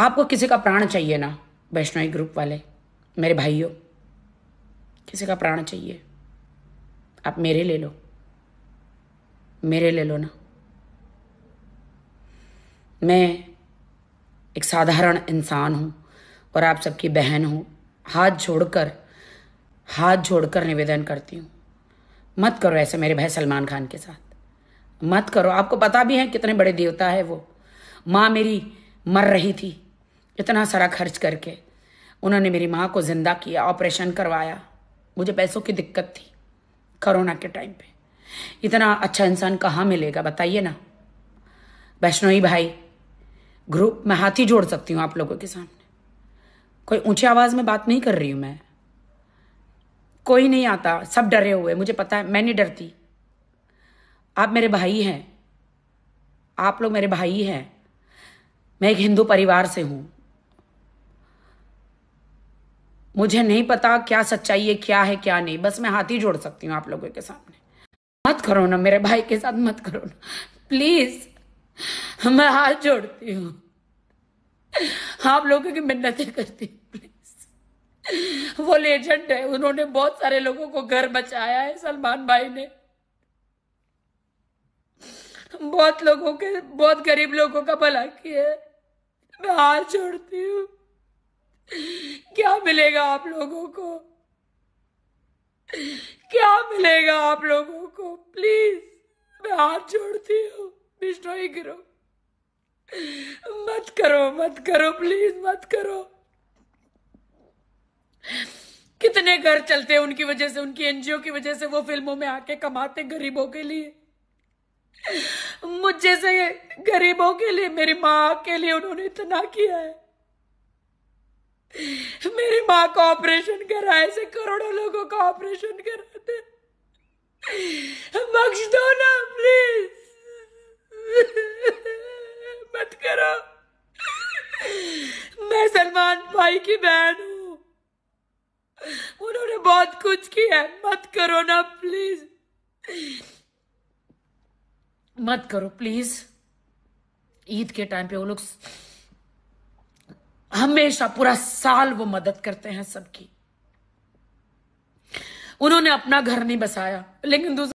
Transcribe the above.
आपको किसी का प्राण चाहिए ना वैष्णवी ग्रुप वाले मेरे भाइयों किसी का प्राण चाहिए आप मेरे ले लो मेरे ले लो ना मैं एक साधारण इंसान हूँ और आप सबकी बहन हूँ हाथ जोड़कर हाथ जोड़कर निवेदन करती हूँ मत करो ऐसे मेरे भाई सलमान खान के साथ मत करो आपको पता भी है कितने बड़े देवता है वो माँ मेरी मर रही थी इतना सारा खर्च करके उन्होंने मेरी माँ को ज़िंदा किया ऑपरेशन करवाया मुझे पैसों की दिक्कत थी कोरोना के टाइम पे इतना अच्छा इंसान कहाँ मिलेगा बताइए ना वैष्णोई भाई ग्रुप मैं हाथी जोड़ सकती हूँ आप लोगों के सामने कोई ऊंची आवाज़ में बात नहीं कर रही हूँ मैं कोई नहीं आता सब डरे हुए मुझे पता है मैं नहीं डरती आप मेरे भाई हैं आप लोग मेरे भाई हैं मैं एक हिंदू परिवार से हूँ मुझे नहीं पता क्या सच्चाई है क्या है क्या नहीं बस मैं हाथ ही जोड़ सकती हूँ आप लोगों के सामने मत करो ना मेरे भाई के साथ मत करो ना प्लीज मैं हाथ जोड़ती हूँ आप लोगों की मिन्नतें करती हूँ प्लीज वो लेजेंड है उन्होंने बहुत सारे लोगों को घर बचाया है सलमान भाई ने बहुत लोगों के बहुत गरीब लोगों का भला किया है मैं हाथ जोड़ती हूँ क्या मिलेगा आप लोगों को क्या मिलेगा आप लोगों को प्लीज मैं हाथ जोड़ती हूँ बिश्नोई गिरो मत करो मत करो प्लीज मत करो कितने घर चलते उनकी वजह से उनकी एनजीओ की वजह से वो फिल्मों में आके कमाते गरीबों के लिए मुझ जैसे गरीबों के लिए मेरी माँ के लिए उन्होंने इतना किया है मेरी माँ का ऑपरेशन करा ऐसे करोड़ों लोगों का ऑपरेशन कराते बख्श दो ना प्लीज मत करो मैं सलमान भाई की बहन हूँ उन्होंने बहुत कुछ किया है मत करो ना प्लीज मत करो प्लीज ईद के टाइम पे वो लोग हमेशा पूरा साल वो मदद करते हैं सबकी उन्होंने अपना घर नहीं बसाया लेकिन दूसरा